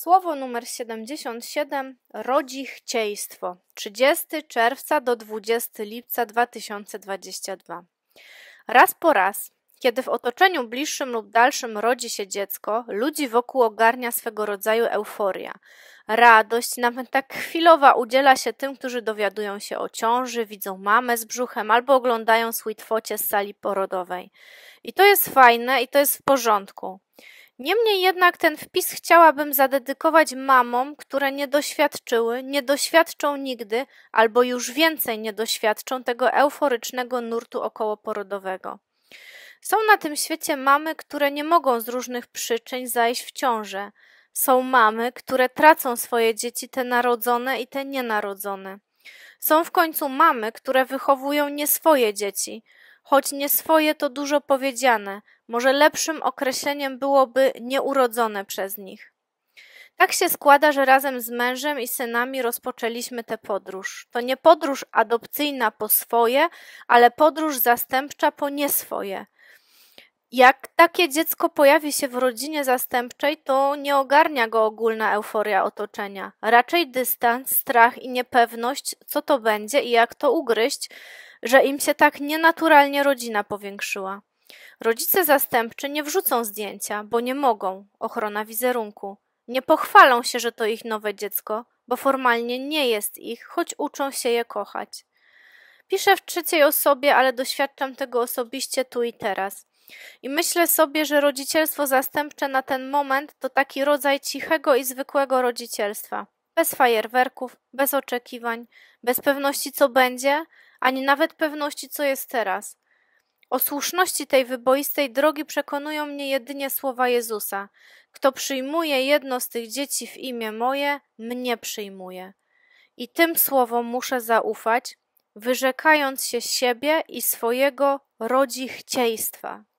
Słowo numer 77 rodzi chciejstwo. 30 czerwca do 20 lipca 2022. Raz po raz, kiedy w otoczeniu bliższym lub dalszym rodzi się dziecko, ludzi wokół ogarnia swego rodzaju euforia. Radość, nawet tak chwilowa, udziela się tym, którzy dowiadują się o ciąży, widzą mamę z brzuchem albo oglądają swój twocie z sali porodowej. I to jest fajne i to jest w porządku. Niemniej jednak ten wpis chciałabym zadedykować mamom, które nie doświadczyły, nie doświadczą nigdy, albo już więcej nie doświadczą tego euforycznego nurtu okołoporodowego. Są na tym świecie mamy, które nie mogą z różnych przyczyn zajść w ciążę. Są mamy, które tracą swoje dzieci, te narodzone i te nienarodzone. Są w końcu mamy, które wychowują nie swoje dzieci, Choć nie swoje to dużo powiedziane, może lepszym określeniem byłoby nieurodzone przez nich. Tak się składa, że razem z mężem i synami rozpoczęliśmy tę podróż. To nie podróż adopcyjna po swoje, ale podróż zastępcza po nieswoje. Jak takie dziecko pojawi się w rodzinie zastępczej, to nie ogarnia go ogólna euforia otoczenia. Raczej dystans, strach i niepewność, co to będzie i jak to ugryźć, że im się tak nienaturalnie rodzina powiększyła. Rodzice zastępczy nie wrzucą zdjęcia, bo nie mogą, ochrona wizerunku. Nie pochwalą się, że to ich nowe dziecko, bo formalnie nie jest ich, choć uczą się je kochać. Piszę w trzeciej osobie, ale doświadczam tego osobiście tu i teraz. I myślę sobie, że rodzicielstwo zastępcze na ten moment to taki rodzaj cichego i zwykłego rodzicielstwa. Bez fajerwerków, bez oczekiwań, bez pewności, co będzie, ani nawet pewności, co jest teraz. O słuszności tej wyboistej drogi przekonują mnie jedynie słowa Jezusa: Kto przyjmuje jedno z tych dzieci w imię moje, mnie przyjmuje. I tym słowom muszę zaufać, wyrzekając się siebie i swojego rodzichciejstwa.